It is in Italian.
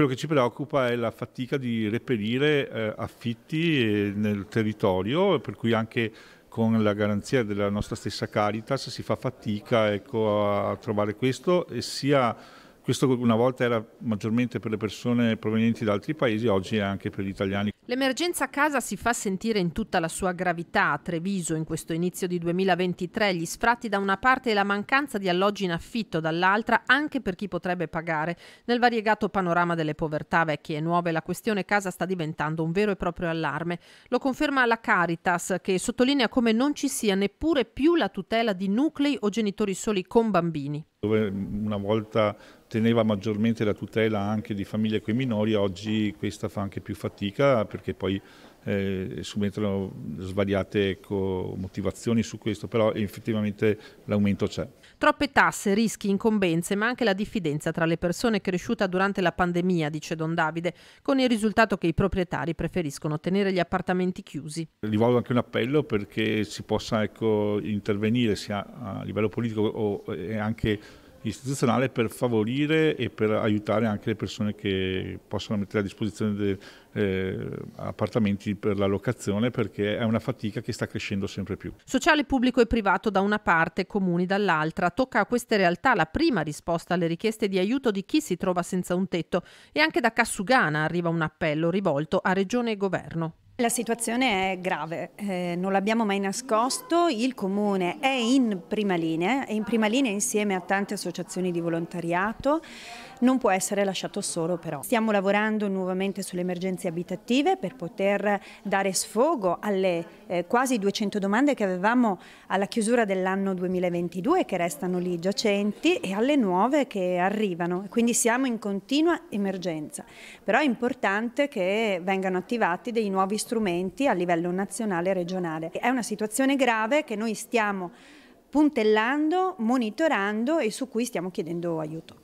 quello che ci preoccupa è la fatica di reperire eh, affitti eh, nel territorio, per cui anche con la garanzia della nostra stessa Caritas si fa fatica ecco, a trovare questo e sia questo una volta era maggiormente per le persone provenienti da altri paesi, oggi è anche per gli italiani. L'emergenza casa si fa sentire in tutta la sua gravità a Treviso in questo inizio di 2023, gli sfratti da una parte e la mancanza di alloggi in affitto dall'altra anche per chi potrebbe pagare. Nel variegato panorama delle povertà vecchie e nuove la questione casa sta diventando un vero e proprio allarme. Lo conferma la Caritas che sottolinea come non ci sia neppure più la tutela di nuclei o genitori soli con bambini dove una volta teneva maggiormente la tutela anche di famiglie con i minori, oggi questa fa anche più fatica per perché poi eh, subentrano svariate ecco, motivazioni su questo, però effettivamente l'aumento c'è. Troppe tasse, rischi, incombenze, ma anche la diffidenza tra le persone cresciuta durante la pandemia, dice Don Davide, con il risultato che i proprietari preferiscono tenere gli appartamenti chiusi. Rivolgo anche un appello perché si possa ecco, intervenire sia a livello politico o eh, anche istituzionale per favorire e per aiutare anche le persone che possono mettere a disposizione de, eh, appartamenti per la locazione perché è una fatica che sta crescendo sempre più. Sociale pubblico e privato da una parte, comuni dall'altra. Tocca a queste realtà la prima risposta alle richieste di aiuto di chi si trova senza un tetto e anche da Cassugana arriva un appello rivolto a regione e governo. La situazione è grave, eh, non l'abbiamo mai nascosto, il Comune è in prima linea, è in prima linea insieme a tante associazioni di volontariato, non può essere lasciato solo però. Stiamo lavorando nuovamente sulle emergenze abitative per poter dare sfogo alle eh, quasi 200 domande che avevamo alla chiusura dell'anno 2022 che restano lì giacenti e alle nuove che arrivano, quindi siamo in continua emergenza. Però è importante che vengano attivati dei nuovi strumenti strumenti a livello nazionale e regionale. È una situazione grave che noi stiamo puntellando, monitorando e su cui stiamo chiedendo aiuto.